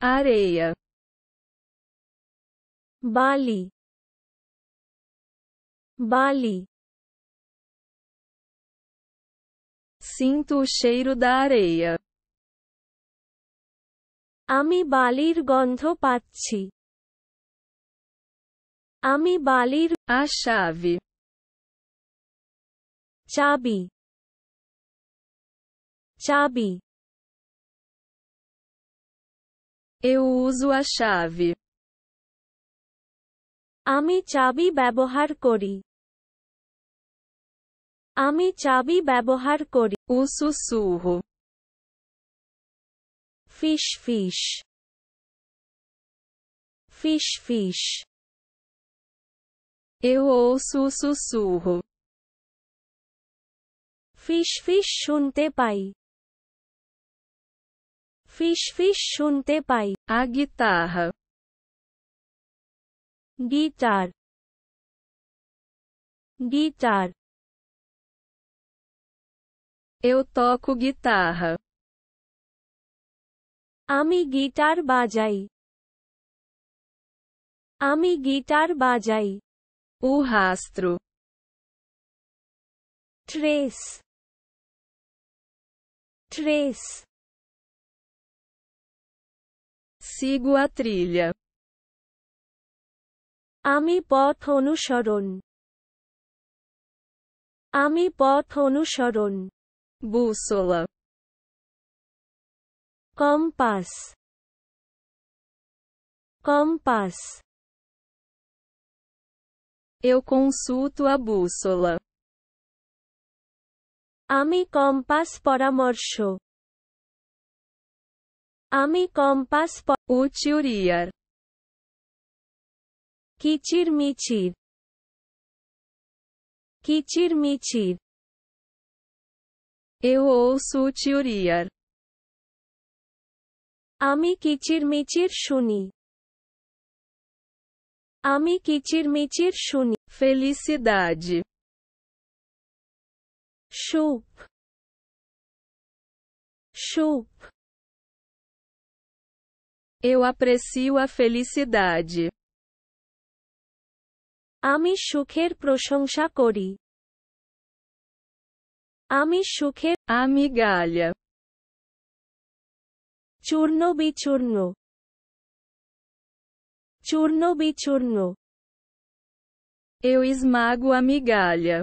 areia bali bali sinto o cheiro da areia ami balir gondho pachi ami balir a chave chabi chabi Eu uso a chave. Ami chabi babohar kori. Ami chabi babohar kori. O sussurro. Fish fish. Fish fish. Eu ouço o sussurro. Fish fish shunte pai. ফিস ফিস শুনতে পাই আগিতাহ guitar guitar এও toco গিতাহ আমি guitar বাজাই আমি গিটার বাজাই উহাস্ত্র ট্রেস ট্রেস sigo a trilha. Ami pothonu sharon. Ami pothonu sharon. Bússola. Compass. Compass. Eu consulto a bússola. Ami compass poramorsho. আমি কম্পাস উচিউরিয়ার কিচির মিচির কিচির মিচির Eu ouço o tiuriar. আমি কিচিরমিচির শুনি আমি কিচিরমিচির শুনি felicidade chup chup eu aprecio a felicidade. Ami shukher proshongsha kori. Ami shukher amigalha. Churno bichurno. Churno bichurno. Eu esmago a migalha.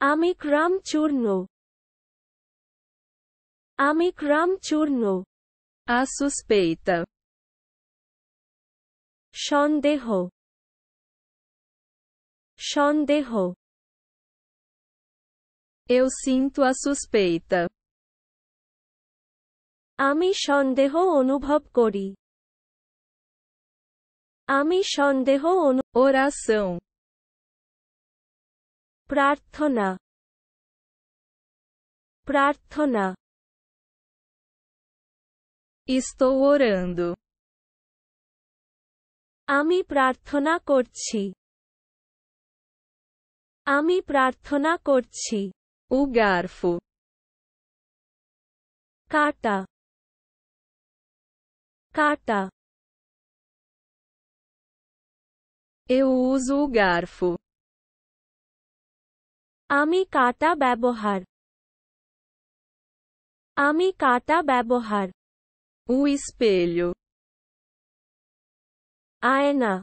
Ami kram churno. Ami kram churno. A suspeita. Sondejo. Sondejo. Eu sinto a suspeita. Ami sondejo onubhob kori. Ami sondejo onubhob Oração. Prarthana. Prarthana. Estou orando. আমি প্রার্থনা করছি আমি প্রার্থনা করছি O garfo. Cata. Cata. Eu uso o garfo. আমি কাটা ব্যবহার আমি কাটা ব্যবহার O espelho. Aena.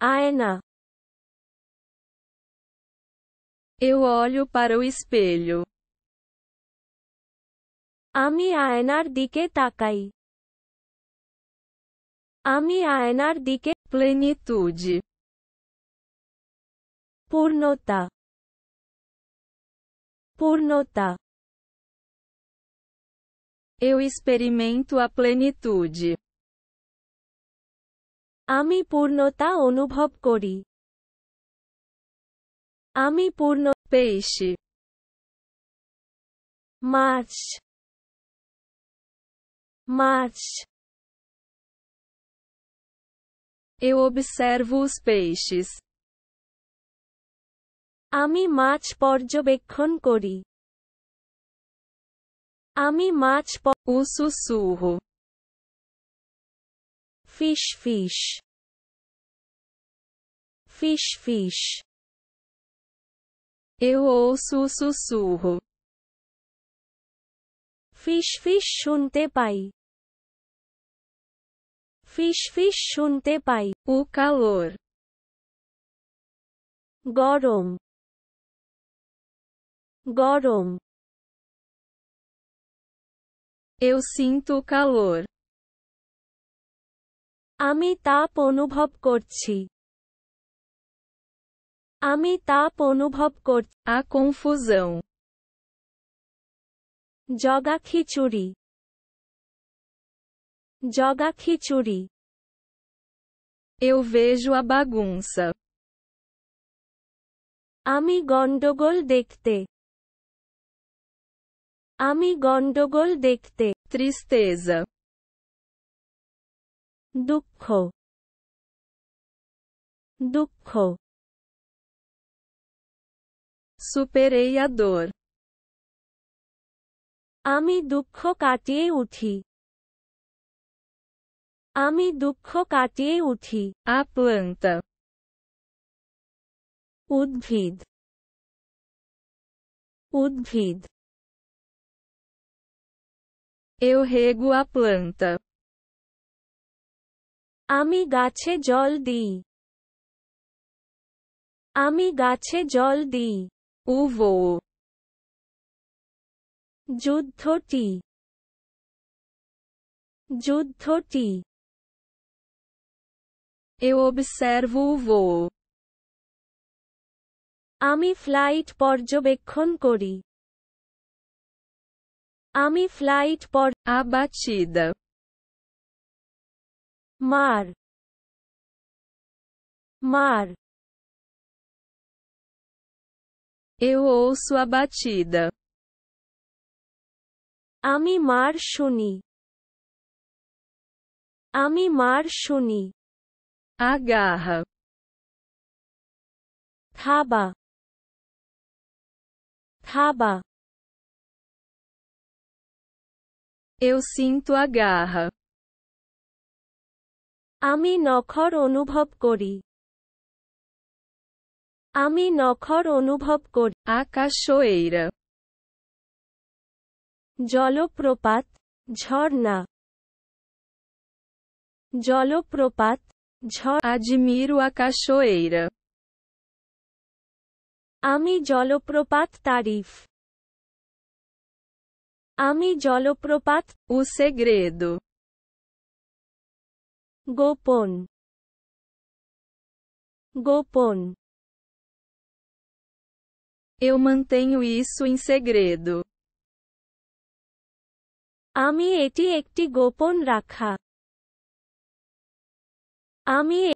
Aena. Eu olho para o espelho. Ami aenar dike takai. Ami aenar dike plenitude. Purnota. Purnota. Eu experimento a plenitude. Ami purnota onubhob kori. Ami purno peixe. March. March. Eu observo os peixes. Ami mach porjobekhon kori. Amimat po, o sussurro. Fish fish. Fish fish. Eu ouço o sussurro. Fish fish shunte pai. Fish fish shunte pai. O calor. Gorom. Gorom. Eu sinto o calor. Ami tap onubhob korchi. Ami tap onubhob korchi. A confusão. Joga khichuri. Joga khichuri. Eu vejo a bagunça. Ami gondogol dekhte. আমি গন্ডগোল দেখতে ত্রিস্তেজ দুঃখ দুঃখ superei আমি দুঃখ কাটিয়ে উঠি আমি দুঃখ কাটিয়ে উঠি আপন্ত উদ্ভিদ উদ্ভিদ Eu rego a planta. আমি গাছে জল দিই আমি গাছে জল দিই ও যুদ্ধটি যুদ্ধটি Eu observo o আমি ফ্লাইট পর্যবেক্ষণ করি Ami flight por abatida. Mar. Mar. Eu ouço a batida. Ami mar shuni. Ami mar shuni. Agarra. Thaba. Thaba. Eu sinto a garra. আমি নখর অনুভব করি আমি নখর অনুভব করি A জলপ্রপাত ঝর্ণা জলপ্রপাত ঝড় Admiro a cachoeira. আমি জলপ্রপাত তারিফ Ami Jolopropat, o segredo. Gopon. Gopon. Eu mantenho isso em segredo. Ami eti ekti gopon rakha. Ami